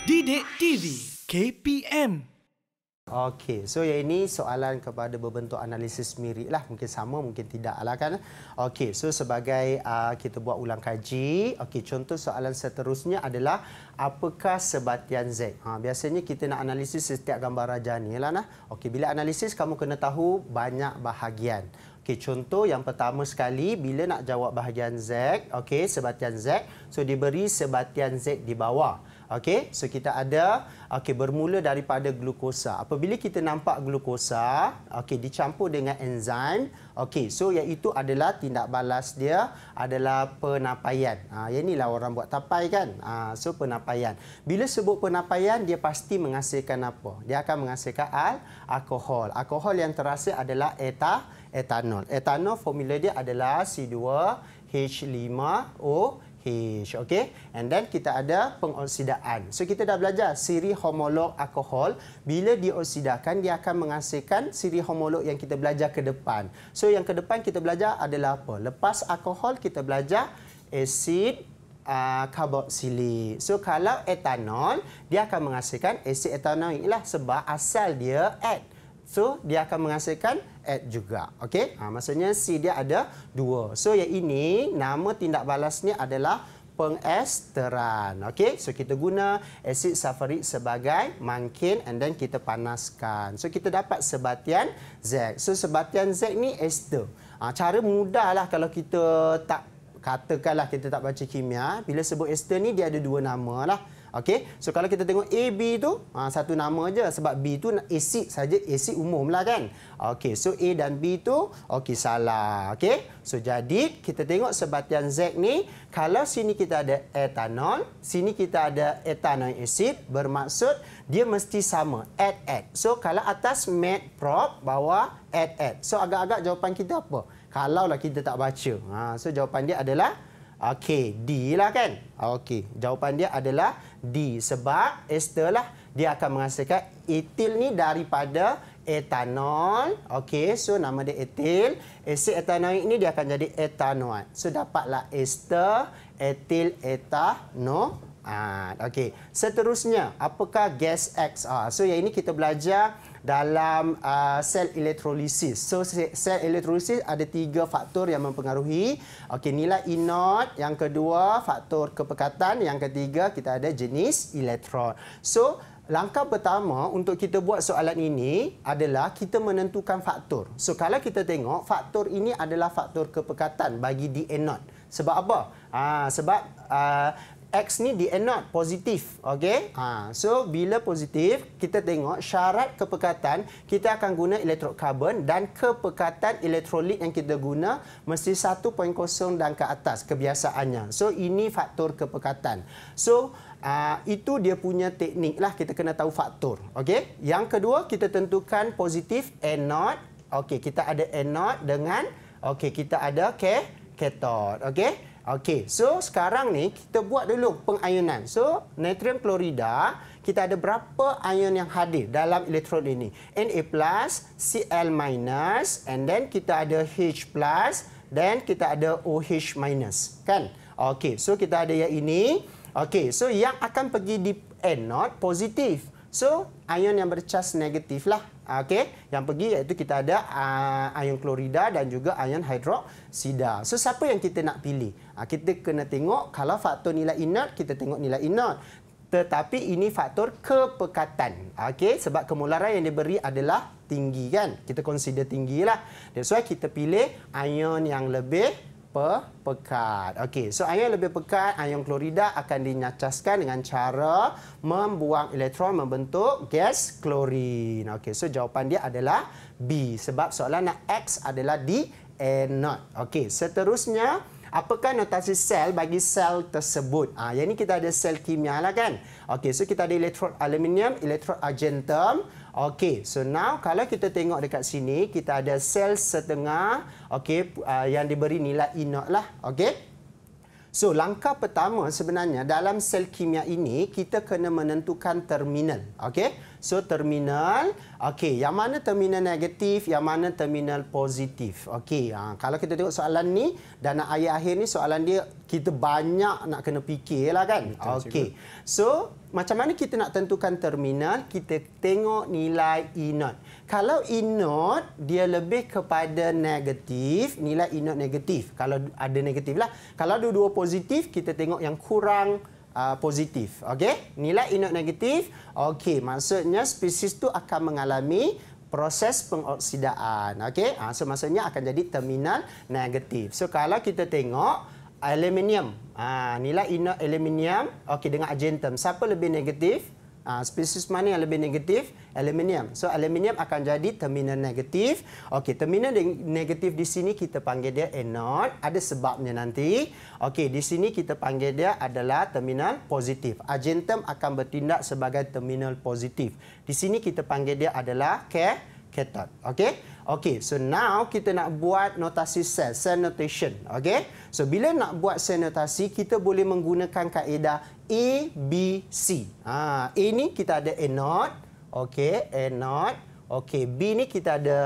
Didik TV KPM. Okey, so yang ini soalan kepada berbentuk analisis mirip lah. Mungkin sama, mungkin tidak lah kan. Okey, so sebagai uh, kita buat ulang kaji. Okey, contoh soalan seterusnya adalah apakah sebatian Z? Ha, biasanya kita nak analisis setiap gambar raja ni lah. Nah. Okey, bila analisis kamu kena tahu banyak bahagian. Okey, contoh yang pertama sekali bila nak jawab bahagian Z, okey, sebatian Z. So diberi sebatian Z di bawah. Okey, so kita ada okey bermula daripada glukosa. Apabila kita nampak glukosa, okey dicampur dengan enzim, okey. So iaitu adalah tindak balas dia adalah penapaian. Ah ha, inilah orang buat tapai kan. ha, so penapaian. Bila sebut penapaian, dia pasti menghasilkan apa? Dia akan menghasilkan al alkohol. Alkohol yang terhasil adalah eta etanol. Etanol formula dia adalah C2H5O H. Okay? And then kita ada pengoksidaan. So kita dah belajar siri homolog alkohol. Bila dioksidakan, dia akan menghasilkan siri homolog yang kita belajar ke depan. So yang ke depan kita belajar adalah apa? Lepas alkohol, kita belajar asid uh, karboksilik. so kalau etanol, dia akan menghasilkan asid etanol. Ialah sebab asal dia add. So, dia akan menghasilkan add juga. Okey? Ha, maksudnya C dia ada dua. So, yang ini nama tindak balasnya adalah pengesteran. Okey? So, kita guna asid sulfuric sebagai mangkin and then kita panaskan. So, kita dapat sebatian Z. So, sebatian Z ni ester. Ha, cara mudahlah kalau kita tak katakanlah kita tak baca kimia. Bila sebut ester ni, dia ada dua nama lah. Okey. So kalau kita tengok A B tu ha, satu nama aje sebab B tu AC saja AC umumlah kan. Okey. So A dan B tu okey salah. Okey. So jadi kita tengok sebatian Z ni kalau sini kita ada etanol, sini kita ada etanoic acid bermaksud dia mesti sama add add. So kalau atas mat prop bawah add add. So agak-agak jawapan kita apa? Kalaulah kita tak baca. Ha, so jawapan dia adalah Okey, D lah kan? Okey, jawapan dia adalah D. Sebab ester lah dia akan menghasilkan etil ni daripada etanol. Okey, so nama dia etil. Asid etanoid ni dia akan jadi etanoid. So dapatlah ester, etil, etanoid. Okey, seterusnya, apakah gas X? Ha, so yang ini kita belajar dalam uh, sel elektrolisis. So sel elektrolisis ada tiga faktor yang mempengaruhi. Okey nilai inot, yang kedua faktor kepekatan, yang ketiga kita ada jenis elektron. So Langkah pertama untuk kita buat soalan ini adalah kita menentukan faktor. So kalau kita tengok faktor ini adalah faktor kepekatan bagi di anode. Sebab apa? Ha, sebab uh, X ni di anode positif. okay? Ha, so bila positif, kita tengok syarat kepekatan kita akan guna elektrod karbon dan kepekatan elektrolit yang kita guna mesti 1.0 dan ke atas kebiasaannya. So ini faktor kepekatan. So Uh, itu dia punya teknik lah kita kena tahu faktor okay? Yang kedua kita tentukan positif anode okay, Kita ada anode dengan okay, kita ada cathode okay? Okey, so sekarang ni kita buat dulu pengayunan. So, natrium klorida, kita ada berapa ion yang hadir dalam elektrod ini? Na+, plus, Cl-, minus, and then kita ada H+, plus, then kita ada OH-, minus, kan? Okey, so kita ada yang ini. Okey, so yang akan pergi di anode positif. So, ion yang bercas negatif lah, Okay, yang pergi iaitu kita ada uh, ion klorida dan juga ion hidroksida so siapa yang kita nak pilih uh, kita kena tengok kalau faktor nilai inat kita tengok nilai inert tetapi ini faktor kepekatan Okay, sebab kemolaran yang diberi adalah tinggi kan kita consider tinggilah that's why kita pilih ion yang lebih pe pekat. Okey, so ion lebih pekat, ion klorida akan dinyacaskan dengan cara membuang elektron membentuk gas klorin. Okey, so jawapan dia adalah B sebab soalan nak X adalah di anode. Okey, seterusnya Apakah notasi sel bagi sel tersebut? Ah, ha, Yang ini kita ada sel kimia lah kan? Okey, so kita ada elektrod aluminium, elektrod argentum, Okey, so now kalau kita tengok dekat sini, kita ada sel setengah okay, uh, yang diberi nilai E0 lah. Okey. So, langkah pertama sebenarnya dalam sel kimia ini, kita kena menentukan terminal. Okey. So terminal, okey, yang mana terminal negatif, yang mana terminal positif. Okey, ha, kalau kita tengok soalan ni dan nak ayat akhir ni soalan dia kita banyak nak kena fikirlah kan. Okey. So macam mana kita nak tentukan terminal? Kita tengok nilai E not. Kalau E not dia lebih kepada negatif, nilai E not negatif. Kalau ada negatif lah. Kalau dua-dua positif, kita tengok yang kurang uh, positif. Okey, nilai inot negatif. Okey, maksudnya spesies tu akan mengalami proses pengoksidaan. Okey, uh, so maksudnya akan jadi terminal negatif. So kalau kita tengok aluminium, uh, nilai inot aluminium. Okey, dengan argentum, siapa lebih negatif? Ah, spesies mana yang lebih negatif? Aluminium. So aluminium akan jadi terminal negatif. Okey, terminal negatif di sini kita panggil dia anode. Ada sebabnya nanti. Okey, di sini kita panggil dia adalah terminal positif. Argentum akan bertindak sebagai terminal positif. Di sini kita panggil dia adalah cathode. Okey? Okay, so now kita nak buat notasi sel, cell notation. Okay, so bila nak buat cell notasi, kita boleh menggunakan kaedah A, B, C. Ha, A ni kita ada A not. Okay, A not. Okay, B ni kita ada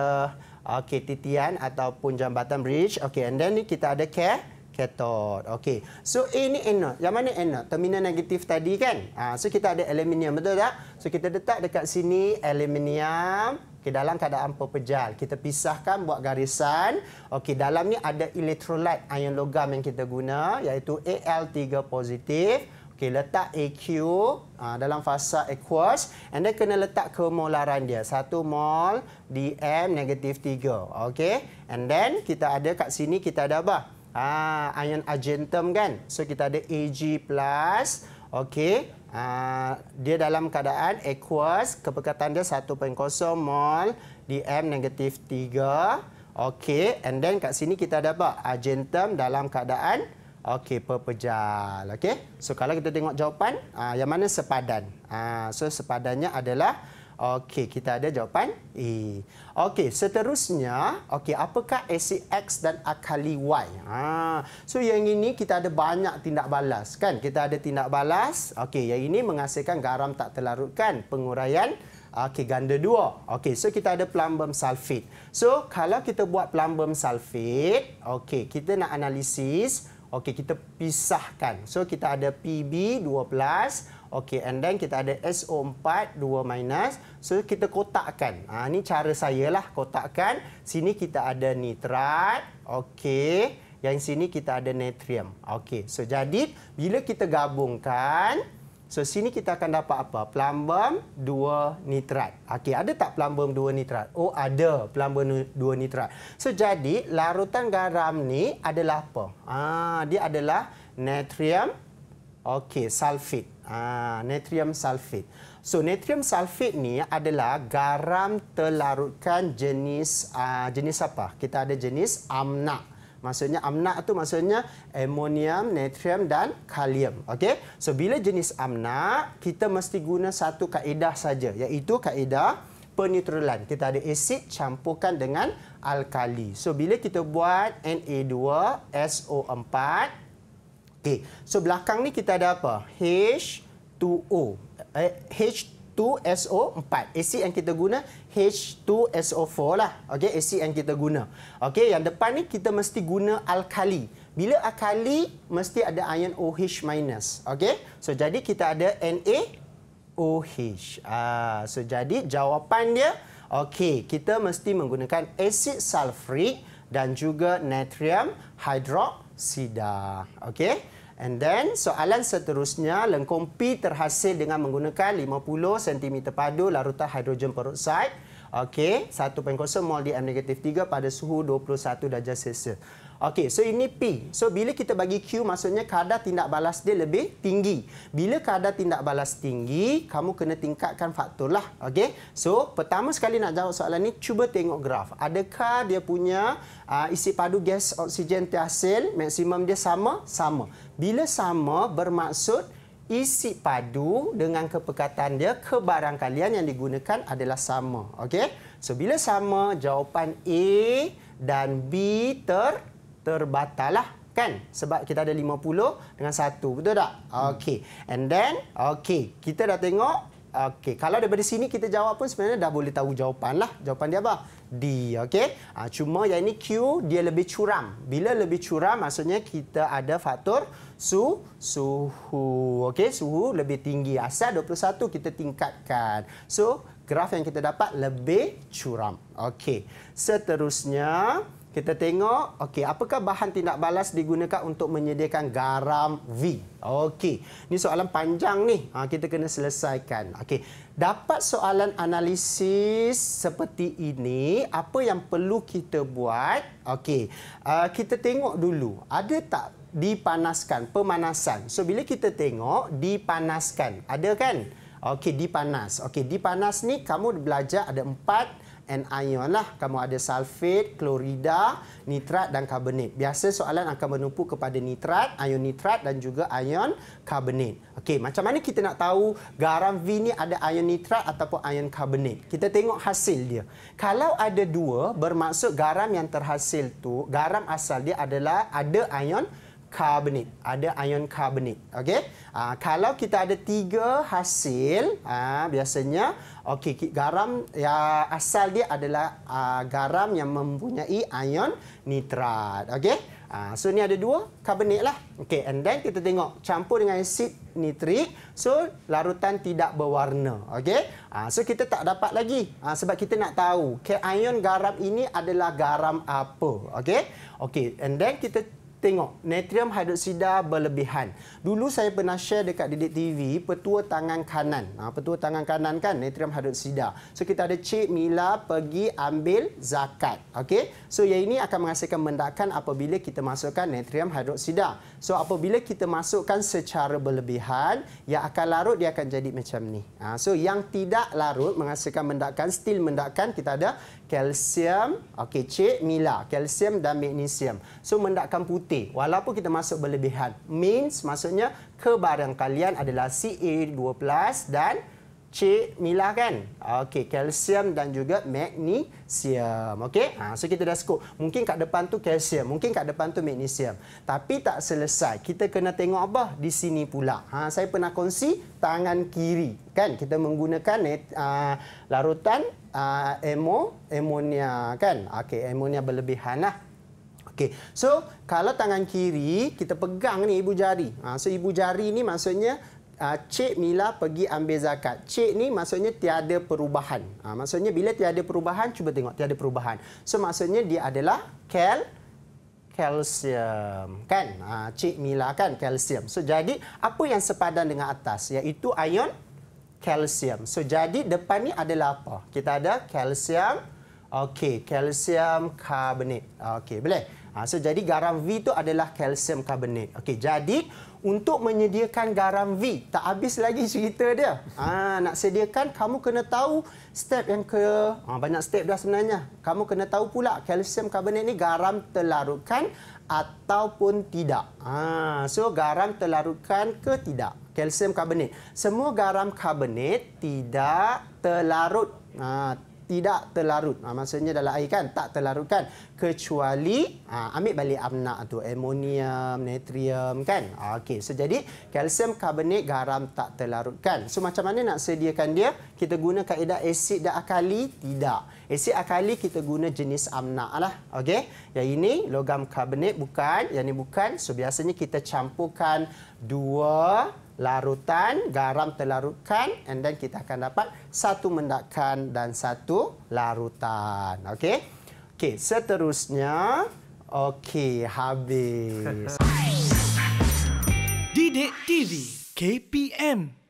okay, titian ataupun jambatan bridge. Okay, and then ni kita ada K. Ketod. Okay. So A ni anode. Yang mana anode? Terminal negatif tadi kan? Ha, so kita ada aluminium. Betul tak? So kita letak dekat sini aluminium. Okey dalam keadaan pepejal kita pisahkan buat garisan. Okey dalam ni ada elektrolit ion logam yang kita guna iaitu Al3 positif. Okey letak AQ aa, ah, dalam fasa aqueous and then kena letak kemolaran dia 1 mol DM negatif 3. Okey and then kita ada kat sini kita ada apa? Ah ion argentum kan. So kita ada Ag+ plus. okey Uh, dia dalam keadaan aqueous, kepekatan dia 1.0 mol, DM negatif 3. Okey, and then kat sini kita ada apa? Agentum dalam keadaan okey pepejal. Okey, so kalau kita tengok jawapan, uh, yang mana sepadan. Uh, so sepadannya adalah... Okey, kita ada jawapan A. Okey, seterusnya, okey, apakah asid X dan akali Y? Ha. So yang ini kita ada banyak tindak balas, kan? Kita ada tindak balas. Okey, yang ini menghasilkan garam tak terlarutkan, penguraian okey ganda dua. Okey, so kita ada plumbum sulfate. So kalau kita buat plumbum sulfate, okey, kita nak analisis Okey, kita pisahkan. So kita ada PB plus. okey and then kita ada SO4 2 minus. So kita kotakkan. Ha ni cara saya lah kotakkan. Sini kita ada nitrat, okey. Yang sini kita ada natrium. Okey. So jadi bila kita gabungkan, So sini kita akan dapat apa? Plumbum 2 nitrat. Okey, ada tak plumbum 2 nitrat? Oh, ada plumbum 2 nitrat. So jadi larutan garam ni adalah apa? Ah, dia adalah natrium okey, sulfit. Ah, natrium sulfit. So natrium sulfit ni adalah garam terlarutkan jenis uh, jenis apa? Kita ada jenis amnak. Maksudnya amna tu maksudnya amonium, natrium dan kalium. Okey. So bila jenis amna kita mesti guna satu kaedah saja iaitu kaedah penetralan. Kita ada asid campurkan dengan alkali. So bila kita buat Na2SO4 Okey. So belakang ni kita ada apa? H2O. H2 eh, H2SO4. AC yang kita guna H2SO4 lah. Okey, asid yang kita guna. Okey, yang depan ni kita mesti guna alkali. Bila alkali mesti ada ion OH minus. Okey? So jadi kita ada NaOH. Ah, so jadi jawapan dia okey, kita mesti menggunakan asid sulfuric dan juga natrium hidroksida. Okey? And then soalan seterusnya, lengkung P terhasil dengan menggunakan 50 cm padu larutan hidrogen peroxide. Okey, 1.0 mol di M 3 pada suhu 21 darjah Celsius. Okey, so ini P. So bila kita bagi Q maksudnya kadar tindak balas dia lebih tinggi. Bila kadar tindak balas tinggi, kamu kena tingkatkan faktor lah. Okey. So pertama sekali nak jawab soalan ni, cuba tengok graf. Adakah dia punya uh, isi padu gas oksigen terhasil maksimum dia sama? Sama. Bila sama bermaksud isi padu dengan kepekatan dia kebarangkalian yang digunakan adalah sama. Okey. So bila sama jawapan A dan B ter terbatal lah kan sebab kita ada 50 dengan 1 betul tak okey and then okey kita dah tengok okey kalau daripada sini kita jawab pun sebenarnya dah boleh tahu jawapan lah jawapan dia apa D okey ah, cuma yang ini Q dia lebih curam bila lebih curam maksudnya kita ada faktor su suhu okey suhu lebih tinggi asal 21 kita tingkatkan so graf yang kita dapat lebih curam okey seterusnya kita tengok, okey, apakah bahan tindak balas digunakan untuk menyediakan garam V? Okey, ni soalan panjang ni. Ha, kita kena selesaikan. Okey, dapat soalan analisis seperti ini, apa yang perlu kita buat? Okey, uh, kita tengok dulu, ada tak dipanaskan, pemanasan? So, bila kita tengok, dipanaskan. Ada kan? Okey, dipanas. Okey, dipanas ni kamu belajar ada empat anion lah. Kamu ada sulfat, klorida, nitrat dan karbonat. Biasa soalan akan menumpu kepada nitrat, ion nitrat dan juga ion karbonat. Okey, macam mana kita nak tahu garam V ni ada ion nitrat ataupun ion karbonat? Kita tengok hasil dia. Kalau ada dua, bermaksud garam yang terhasil tu, garam asal dia adalah ada ion karbonat. Ada ion karbonat. Okey. Uh, kalau kita ada tiga hasil, uh, biasanya okey garam ya asal dia adalah uh, garam yang mempunyai ion nitrat. Okey. Uh, so ni ada dua karbonat lah. Okey, and then kita tengok campur dengan asid nitrik. So larutan tidak berwarna. Okey. Uh, so kita tak dapat lagi uh, sebab kita nak tahu ke ion garam ini adalah garam apa. Okey. Okey, and then kita tengok natrium hidroksida berlebihan. Dulu saya pernah share dekat Didik TV petua tangan kanan. Ha, petua tangan kanan kan natrium hidroksida. So kita ada Cik Mila pergi ambil zakat. Okey. So yang ini akan menghasilkan mendakan apabila kita masukkan natrium hidroksida. So apabila kita masukkan secara berlebihan, yang akan larut dia akan jadi macam ni. Ha, so yang tidak larut menghasilkan mendakan still mendakan kita ada kalsium, okey Cik Mila, kalsium dan magnesium. So mendakan putih berhenti walaupun kita masuk berlebihan. Means maksudnya kebarang kalian adalah CA12 dan C milah kan? Okey, kalsium dan juga magnesium. Okey, ha, so kita dah skop. Mungkin kat depan tu kalsium, mungkin kat depan tu magnesium. Tapi tak selesai. Kita kena tengok apa di sini pula. Ha, saya pernah kongsi tangan kiri. Kan, kita menggunakan uh, larutan uh, ah, emo, ammonia kan? Okey, ammonia berlebihan lah. Okey. So, kalau tangan kiri kita pegang ni ibu jari. Ha, so ibu jari ni maksudnya Uh, Cik Mila pergi ambil zakat. Cik ni maksudnya tiada perubahan. Uh, maksudnya bila tiada perubahan, cuba tengok tiada perubahan. So maksudnya dia adalah kel kalsium. Kan? Uh, Cik Mila kan kalsium. So jadi apa yang sepadan dengan atas? Iaitu ion kalsium. So jadi depan ni adalah apa? Kita ada kalsium. Okey, kalsium karbonat. Okey, Boleh. Ha, so jadi garam V itu adalah kalsium karbonat. Okey, jadi untuk menyediakan garam V, tak habis lagi cerita dia. Ha, nak sediakan, kamu kena tahu step yang ke... Ha, banyak step dah sebenarnya. Kamu kena tahu pula kalsium karbonat ni garam terlarutkan ataupun tidak. Ha, so garam terlarutkan ke tidak? Kalsium karbonat. Semua garam karbonat tidak terlarut. Ha, tidak terlarut. Ha, maksudnya dalam air kan tak terlarutkan kecuali ha, ambil balik amna tu amonium, natrium kan. Ha, Okey, so jadi kalsium karbonat garam tak terlarutkan. So macam mana nak sediakan dia? Kita guna kaedah asid dan alkali? Tidak. Asid alkali kita guna jenis amna lah. Okey. Yang ini logam karbonat bukan, yang ini bukan. So biasanya kita campurkan dua larutan, garam terlarutkan and then kita akan dapat satu mendakan dan satu larutan. Okey. Okey, seterusnya okey, habis. Didik TV KPM